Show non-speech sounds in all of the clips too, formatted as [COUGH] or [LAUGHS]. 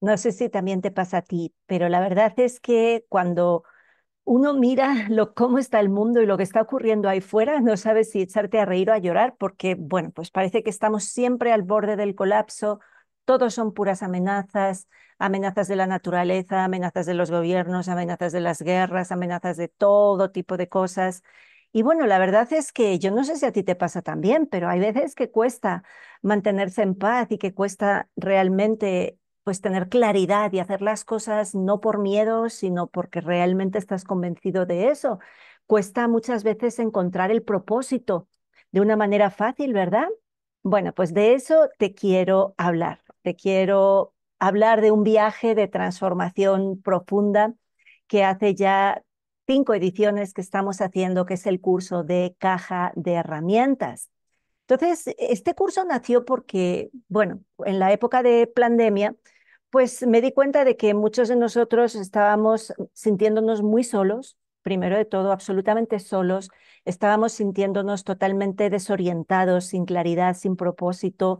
No sé si también te pasa a ti, pero la verdad es que cuando uno mira [LAUGHS] lo, cómo está el mundo y lo que está ocurriendo ahí fuera, no sabes si echarte a reír o a llorar, porque, bueno, pues parece que estamos siempre al borde del colapso, todos son puras amenazas, amenazas de la naturaleza, amenazas de los gobiernos, amenazas de las guerras, amenazas de todo tipo de cosas. Y bueno, la verdad es que yo no sé si a ti te pasa también, pero hay veces que cuesta mantenerse en paz y que cuesta realmente pues tener claridad y hacer las cosas no por miedo, sino porque realmente estás convencido de eso. Cuesta muchas veces encontrar el propósito de una manera fácil, ¿verdad? Bueno, pues de eso te quiero hablar. Te quiero hablar de un viaje de transformación profunda que hace ya cinco ediciones que estamos haciendo, que es el curso de caja de herramientas. Entonces, este curso nació porque, bueno, en la época de pandemia, pues me di cuenta de que muchos de nosotros estábamos sintiéndonos muy solos, primero de todo, absolutamente solos, estábamos sintiéndonos totalmente desorientados, sin claridad, sin propósito,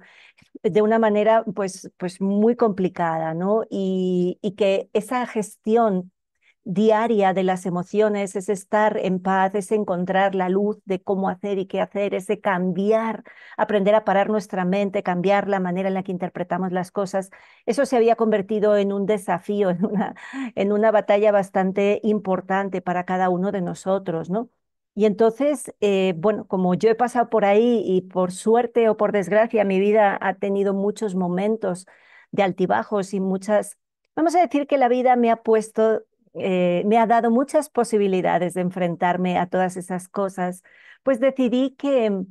de una manera pues, pues muy complicada, ¿no? Y, y que esa gestión diaria de las emociones, es estar en paz, es encontrar la luz de cómo hacer y qué hacer, es de cambiar, aprender a parar nuestra mente, cambiar la manera en la que interpretamos las cosas. Eso se había convertido en un desafío, [LAUGHS] en una, en una batalla bastante importante para cada uno de nosotros, ¿no? Y entonces, eh, bueno, como yo he pasado por ahí y por suerte o por desgracia, mi vida ha tenido muchos momentos de altibajos y muchas, vamos a decir que la vida me ha puesto eh, me ha dado muchas posibilidades de enfrentarme a todas esas cosas, pues decidí que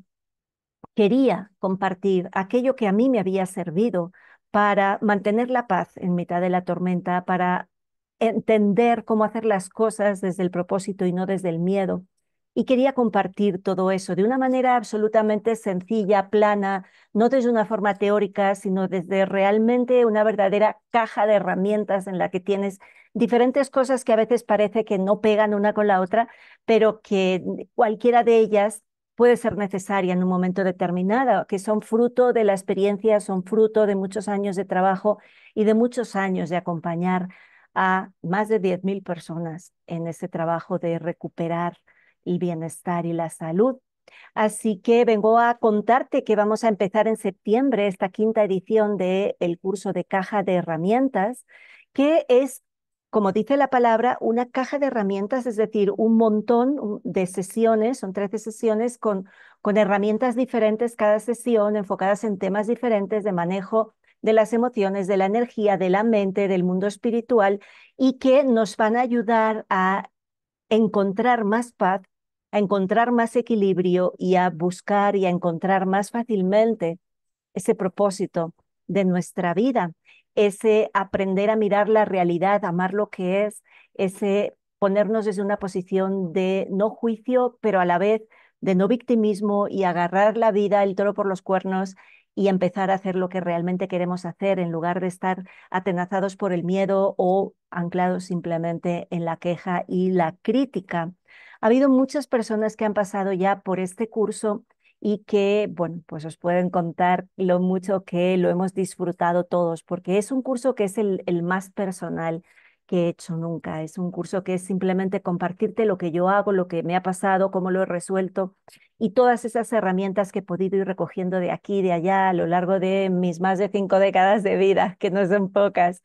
quería compartir aquello que a mí me había servido para mantener la paz en mitad de la tormenta, para entender cómo hacer las cosas desde el propósito y no desde el miedo, y quería compartir todo eso de una manera absolutamente sencilla, plana, no desde una forma teórica, sino desde realmente una verdadera caja de herramientas en la que tienes diferentes cosas que a veces parece que no pegan una con la otra, pero que cualquiera de ellas puede ser necesaria en un momento determinado, que son fruto de la experiencia, son fruto de muchos años de trabajo y de muchos años de acompañar a más de 10.000 personas en ese trabajo de recuperar el bienestar y la salud. Así que vengo a contarte que vamos a empezar en septiembre esta quinta edición del el curso de caja de herramientas, que es, como dice la palabra, una caja de herramientas, es decir, un montón de sesiones, son 13 sesiones con, con herramientas diferentes cada sesión, enfocadas en temas diferentes de manejo de las emociones, de la energía, de la mente, del mundo espiritual y que nos van a ayudar a encontrar más paz a encontrar más equilibrio y a buscar y a encontrar más fácilmente ese propósito de nuestra vida, ese aprender a mirar la realidad, amar lo que es, ese ponernos desde una posición de no juicio, pero a la vez de no victimismo y agarrar la vida, el toro por los cuernos y empezar a hacer lo que realmente queremos hacer en lugar de estar atenazados por el miedo o anclados simplemente en la queja y la crítica. Ha habido muchas personas que han pasado ya por este curso y que, bueno, pues os pueden contar lo mucho que lo hemos disfrutado todos, porque es un curso que es el, el más personal, que he hecho nunca. Es un curso que es simplemente compartirte lo que yo hago, lo que me ha pasado, cómo lo he resuelto y todas esas herramientas que he podido ir recogiendo de aquí, de allá, a lo largo de mis más de cinco décadas de vida, que no son pocas.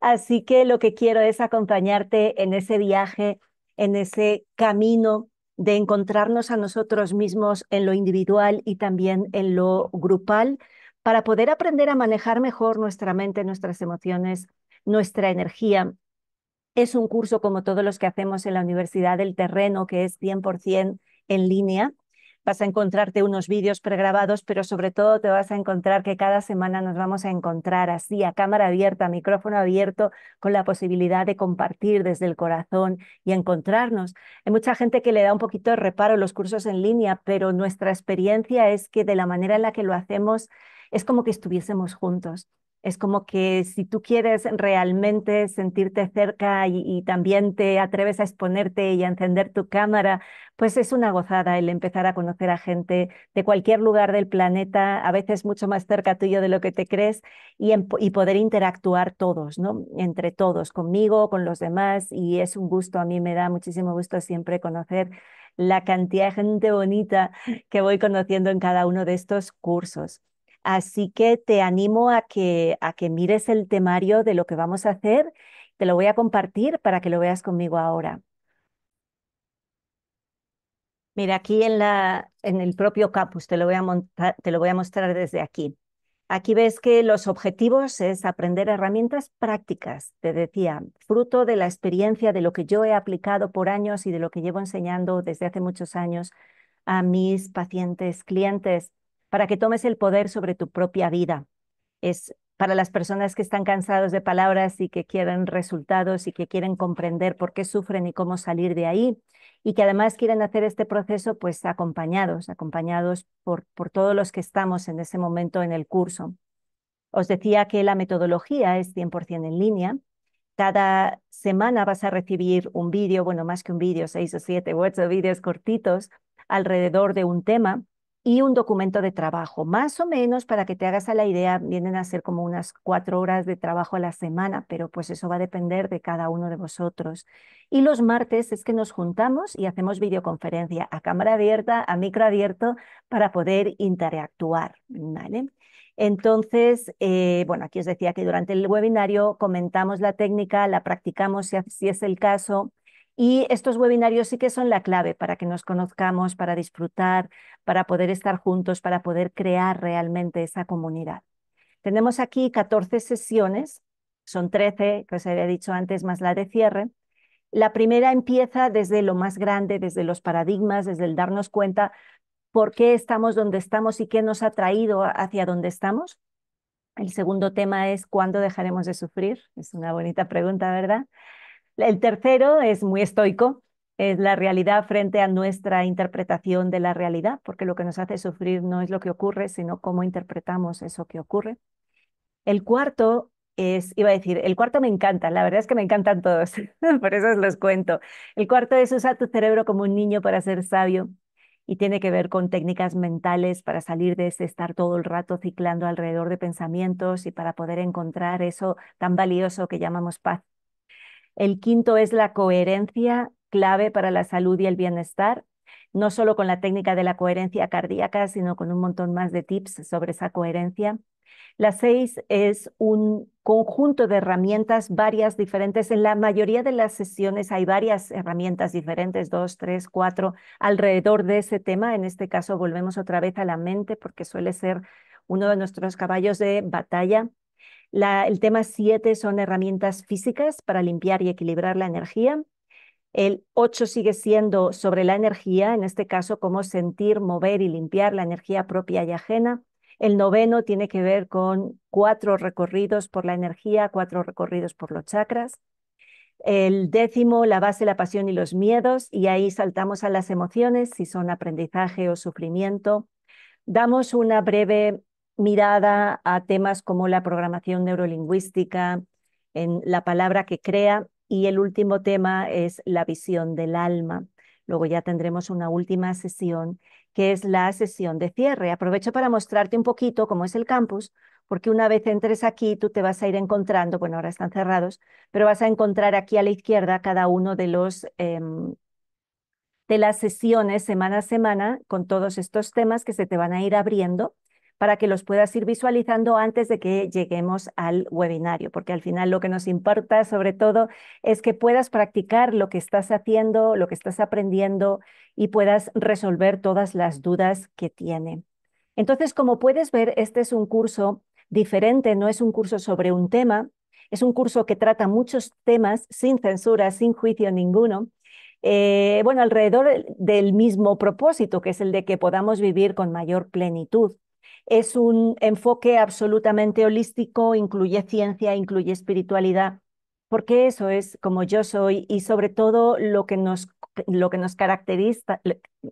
Así que lo que quiero es acompañarte en ese viaje, en ese camino de encontrarnos a nosotros mismos en lo individual y también en lo grupal para poder aprender a manejar mejor nuestra mente, nuestras emociones, nuestra energía es un curso como todos los que hacemos en la Universidad del Terreno, que es 100% en línea. Vas a encontrarte unos vídeos pregrabados, pero sobre todo te vas a encontrar que cada semana nos vamos a encontrar así, a cámara abierta, micrófono abierto, con la posibilidad de compartir desde el corazón y encontrarnos. Hay mucha gente que le da un poquito de reparo los cursos en línea, pero nuestra experiencia es que de la manera en la que lo hacemos es como que estuviésemos juntos. Es como que si tú quieres realmente sentirte cerca y, también te atreves a exponerte y a encender tu cámara, pues es una gozada el empezar a conocer a gente de cualquier lugar del planeta, a veces mucho más cerca tuyo de lo que te crees, y, y poder interactuar todos, ¿no? Entre todos, conmigo, con los demás, y es un gusto, a mí me da muchísimo gusto siempre conocer la cantidad de gente bonita que voy conociendo en cada uno de estos cursos. Así que te animo a que, a que mires el temario de lo que vamos a hacer. Te lo voy a compartir para que lo veas conmigo ahora. Mira, aquí en, la, en el propio campus te lo, voy a te lo voy a mostrar desde aquí. Aquí ves que los objetivos es aprender herramientas prácticas, te decía, fruto de la experiencia de lo que yo he aplicado por años y de lo que llevo enseñando desde hace muchos años a mis pacientes, clientes para que tomes el poder sobre tu propia vida. Es para las personas que están cansados de palabras y que quieren resultados y que quieren comprender por qué sufren y cómo salir de ahí y que además quieren hacer este proceso pues acompañados, acompañados por, todos los que estamos en ese momento en el curso. Os decía que la metodología es 100% en línea. Cada semana vas a recibir un vídeo, bueno, más que un vídeo, seis o siete u ocho vídeos cortitos alrededor de un tema y un documento de trabajo. Más o menos, para que te hagas a la idea, vienen a ser como unas cuatro horas de trabajo a la semana, pero pues eso va a depender de cada uno de vosotros. Y los martes es que nos juntamos y hacemos videoconferencia a cámara abierta, a micro abierto, para poder interactuar, ¿vale? Entonces, eh, bueno, aquí os decía que durante el webinario comentamos la técnica, la practicamos si es el caso, y estos webinarios sí que son la clave para que nos conozcamos, para disfrutar, para poder estar juntos, para poder crear realmente esa comunidad. Tenemos aquí 14 sesiones, son 13, que os había dicho antes, más la de cierre. La primera empieza desde lo más grande, desde los paradigmas, desde el darnos cuenta por qué estamos donde estamos y qué nos ha traído hacia donde estamos. El segundo tema es cuándo dejaremos de sufrir. Es una bonita pregunta, ¿verdad? El tercero es muy estoico, es la realidad frente a nuestra interpretación de la realidad, porque lo que nos hace sufrir no es lo que ocurre, sino cómo interpretamos eso que ocurre. El cuarto es, iba a decir, el cuarto me encanta, la verdad es que me encantan todos, [LAUGHS] por eso os los cuento. El cuarto es usar tu cerebro como un niño para ser sabio y tiene que ver con técnicas mentales para salir de ese estar todo el rato ciclando alrededor de pensamientos y para poder encontrar eso tan valioso que llamamos paz el quinto es la coherencia, clave para la salud y el bienestar, no solo con la técnica de la coherencia cardíaca, sino con un montón más de tips sobre esa coherencia. La seis es un conjunto de herramientas, varias diferentes. En la mayoría de las sesiones hay varias herramientas diferentes, dos, tres, cuatro, alrededor de ese tema. En este caso volvemos otra vez a la mente porque suele ser uno de nuestros caballos de batalla el tema 7 son herramientas físicas para limpiar y equilibrar la energía. El 8 sigue siendo sobre la energía, en este caso, cómo sentir, mover y limpiar la energía propia y ajena. El noveno tiene que ver con cuatro recorridos por la energía, cuatro recorridos por los chakras. El décimo, la base, la pasión y los miedos, y ahí saltamos a las emociones, si son aprendizaje o sufrimiento. Damos una breve mirada a temas como la programación neurolingüística, en la palabra que crea y el último tema es la visión del alma. Luego ya tendremos una última sesión que es la sesión de cierre. Aprovecho para mostrarte un poquito cómo es el campus, porque una vez entres aquí tú te vas a ir encontrando, bueno, ahora están cerrados, pero vas a encontrar aquí a la izquierda cada uno de los... Em, de las sesiones semana a semana con todos estos temas que se te van a ir abriendo para que los puedas ir visualizando antes de que lleguemos al webinario, porque al final lo que nos importa sobre todo es que puedas practicar lo que estás haciendo, lo que estás aprendiendo y puedas resolver todas las dudas que tiene. Entonces, como puedes ver, este es un curso diferente, no es un curso sobre un tema, es un curso que trata muchos temas sin censura, sin juicio ninguno. Eh, bueno, alrededor del mismo propósito, que es el de que podamos vivir con mayor plenitud. Es un enfoque absolutamente holístico, incluye ciencia, incluye espiritualidad, porque eso es como yo soy y sobre todo lo que nos, lo que nos, caracteriza,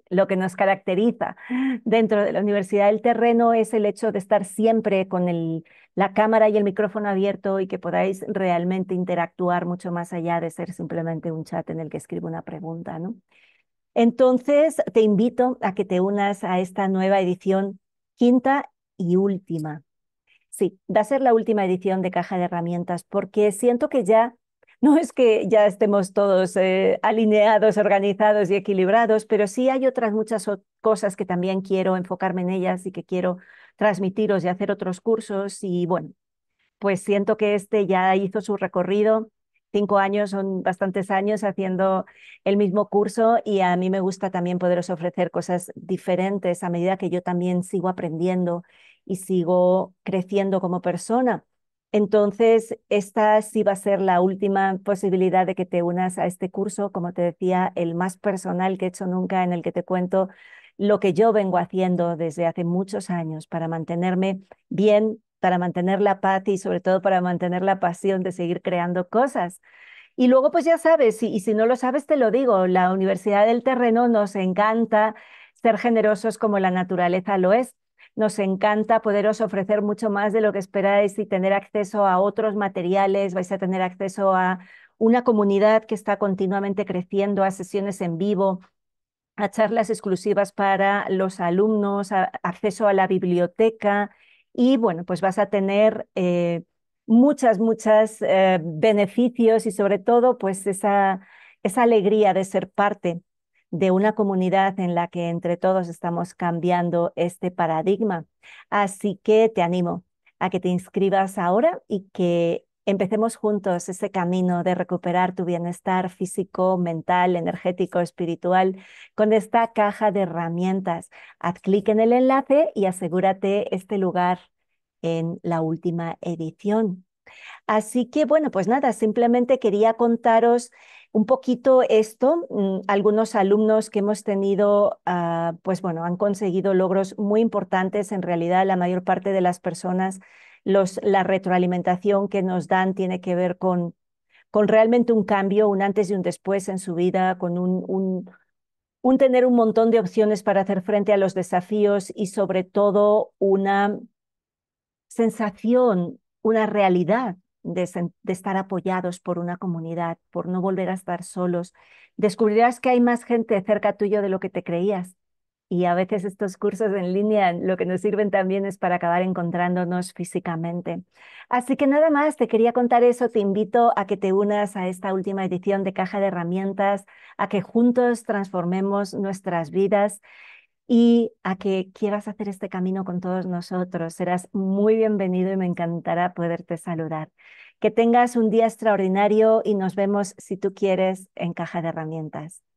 lo que nos caracteriza dentro de la universidad del terreno es el hecho de estar siempre con la cámara y el micrófono abierto y que podáis realmente interactuar mucho más allá de ser simplemente un chat en el que escribo una pregunta, ¿no? Entonces, te invito a que te unas a esta nueva edición quinta y última. Sí, va a ser la última edición de Caja de Herramientas porque siento que ya no es que ya estemos todos eh, alineados, organizados y equilibrados, pero sí hay otras muchas cosas que también quiero enfocarme en ellas y que quiero transmitiros y hacer otros cursos. Y bueno, pues siento que este ya hizo su recorrido cinco años son bastantes años haciendo el mismo curso y a mí me gusta también poderos ofrecer cosas diferentes a medida que yo también sigo aprendiendo y sigo creciendo como persona. Entonces, esta sí va a ser la última posibilidad de que te unas a este curso, como te decía, el más personal que he hecho nunca, en el que te cuento lo que yo vengo haciendo desde hace muchos años para mantenerme bien para mantener la paz y sobre todo para mantener la pasión de seguir creando cosas. Y luego, pues ya sabes, y, si no lo sabes, te lo digo, la Universidad del Terreno nos encanta ser generosos como la naturaleza lo es. Nos encanta poderos ofrecer mucho más de lo que esperáis y tener acceso a otros materiales. Vais a tener acceso a una comunidad que está continuamente creciendo, a sesiones en vivo, a charlas exclusivas para los alumnos, acceso a la biblioteca y bueno, pues vas a tener eh, muchas, muchas eh, beneficios y sobre todo pues esa, esa alegría de ser parte de una comunidad en la que entre todos estamos cambiando este paradigma. Así que te animo a que te inscribas ahora y que empecemos juntos ese camino de recuperar tu bienestar físico, mental, energético, espiritual con esta caja de herramientas. Haz clic en el enlace y asegúrate este lugar en la última edición. Así que bueno, pues nada, simplemente quería contaros un poquito esto. Mm, algunos alumnos que hemos tenido, ah, pues bueno, han conseguido logros muy importantes. En realidad, la mayor parte de las personas la retroalimentación que nos dan tiene que ver con, con realmente un cambio, un antes y un después en su vida, con un, un, tener un montón de opciones para hacer frente a los desafíos y sobre todo una sensación, una realidad de, de, estar apoyados por una comunidad, por no volver a estar solos. Descubrirás que hay más gente cerca tuyo de lo que te creías y a veces estos cursos en línea lo que nos sirven también es para acabar encontrándonos físicamente. Así que nada más, te quería contar eso. Te invito a que te unas a esta última edición de Caja de Herramientas, a que juntos transformemos nuestras vidas y a que quieras hacer este camino con todos nosotros. Serás muy bienvenido y me encantará poderte saludar. Que tengas un día extraordinario y nos vemos, si tú quieres, en Caja de Herramientas.